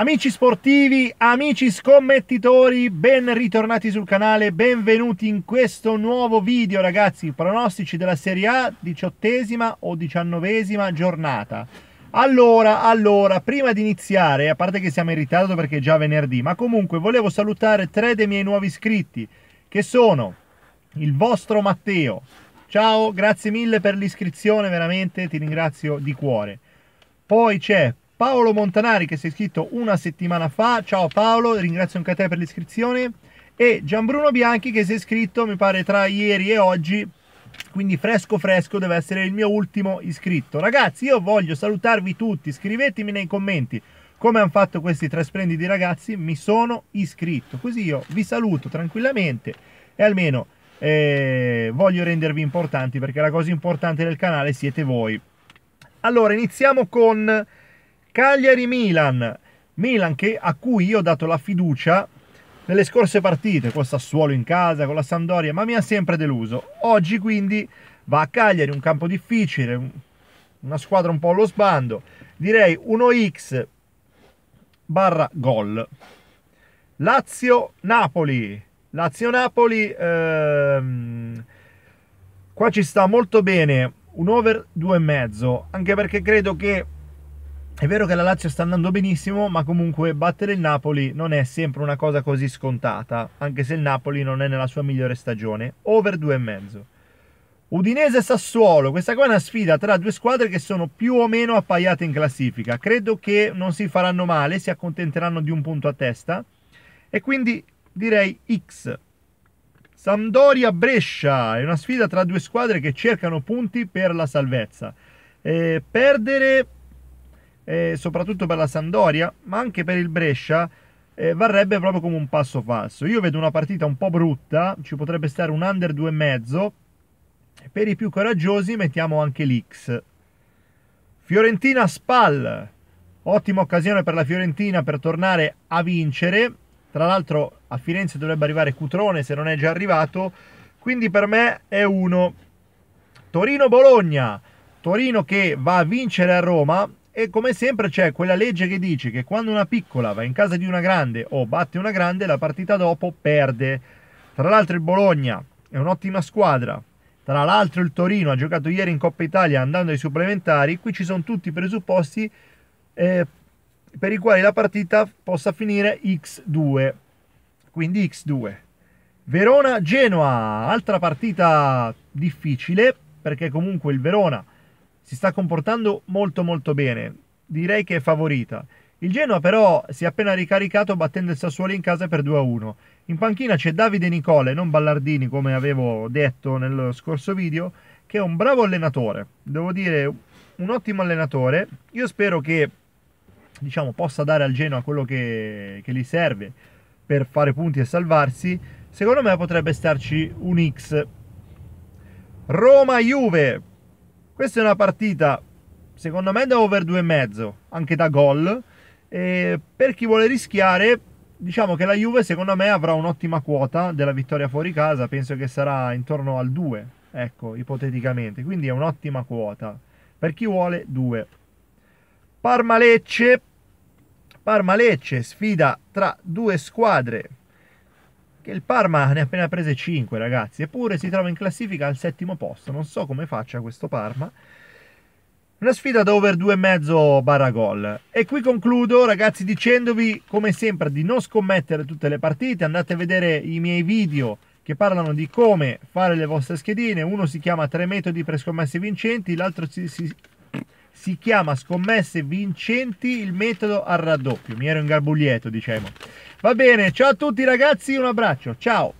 Amici sportivi, amici scommettitori, ben ritornati sul canale, benvenuti in questo nuovo video ragazzi, pronostici della Serie A, diciottesima o diciannovesima giornata. Allora, allora, prima di iniziare, a parte che siamo in ritardo perché è già venerdì, ma comunque volevo salutare tre dei miei nuovi iscritti, che sono il vostro Matteo. Ciao, grazie mille per l'iscrizione, veramente ti ringrazio di cuore. Poi c'è Paolo Montanari che si è iscritto una settimana fa. Ciao Paolo, ringrazio anche a te per l'iscrizione. E Gianbruno Bianchi che si è iscritto, mi pare, tra ieri e oggi. Quindi fresco fresco deve essere il mio ultimo iscritto. Ragazzi, io voglio salutarvi tutti. Scrivetemi nei commenti come hanno fatto questi tre splendidi ragazzi. Mi sono iscritto. Così io vi saluto tranquillamente e almeno eh, voglio rendervi importanti perché la cosa importante del canale siete voi. Allora, iniziamo con Cagliari-Milan, Milan che, a cui io ho dato la fiducia nelle scorse partite, con Sassuolo in casa, con la Sandoria, ma mi ha sempre deluso. Oggi quindi va a Cagliari, un campo difficile, una squadra un po' allo sbando, direi 1x barra gol. Lazio-Napoli, Lazio-Napoli, ehm, qua ci sta molto bene un over 2,5, anche perché credo che è vero che la Lazio sta andando benissimo, ma comunque battere il Napoli non è sempre una cosa così scontata, anche se il Napoli non è nella sua migliore stagione. Over 2,5. Udinese Sassuolo, questa qua è una sfida tra due squadre che sono più o meno appaiate in classifica. Credo che non si faranno male, si accontenteranno di un punto a testa. E quindi direi X. Sampdoria Brescia, è una sfida tra due squadre che cercano punti per la salvezza. Eh, perdere eh, soprattutto per la Sandoria, ma anche per il Brescia, eh, varrebbe proprio come un passo falso. Io vedo una partita un po' brutta, ci potrebbe stare un under 2,5. Per i più coraggiosi mettiamo anche l'X. Fiorentina Spal, ottima occasione per la Fiorentina per tornare a vincere. Tra l'altro a Firenze dovrebbe arrivare Cutrone se non è già arrivato, quindi per me è uno. Torino-Bologna, Torino che va a vincere a Roma, e come sempre c'è quella legge che dice che quando una piccola va in casa di una grande o batte una grande, la partita dopo perde. Tra l'altro il Bologna è un'ottima squadra. Tra l'altro il Torino ha giocato ieri in Coppa Italia andando ai supplementari. Qui ci sono tutti i presupposti eh, per i quali la partita possa finire x2. Quindi x2. Verona-Genoa, altra partita difficile perché comunque il Verona si sta comportando molto molto bene, direi che è favorita. Il Genoa però si è appena ricaricato battendo il Sassuolo in casa per 2-1. In panchina c'è Davide Nicole, non Ballardini come avevo detto nello scorso video, che è un bravo allenatore, devo dire un ottimo allenatore. Io spero che diciamo, possa dare al Genoa quello che, che gli serve per fare punti e salvarsi. Secondo me potrebbe starci un X. Roma-Juve, questa è una partita, secondo me, da over 2,5, anche da gol. E per chi vuole rischiare, diciamo che la Juve, secondo me, avrà un'ottima quota della vittoria fuori casa. Penso che sarà intorno al 2, ecco, ipoteticamente. Quindi è un'ottima quota. Per chi vuole, 2. Parma-Lecce. Parma-Lecce, sfida tra due squadre che il Parma ne ha appena prese 5 ragazzi, eppure si trova in classifica al settimo posto, non so come faccia questo Parma. Una sfida da over 2,5 barra gol. E qui concludo, ragazzi, dicendovi come sempre di non scommettere tutte le partite. Andate a vedere i miei video che parlano di come fare le vostre schedine. Uno si chiama Tre metodi per scommesse vincenti, l'altro si, si, si chiama scommesse vincenti il metodo al raddoppio. Mi ero ingarbugliato, diciamo. Va bene, ciao a tutti ragazzi, un abbraccio, ciao!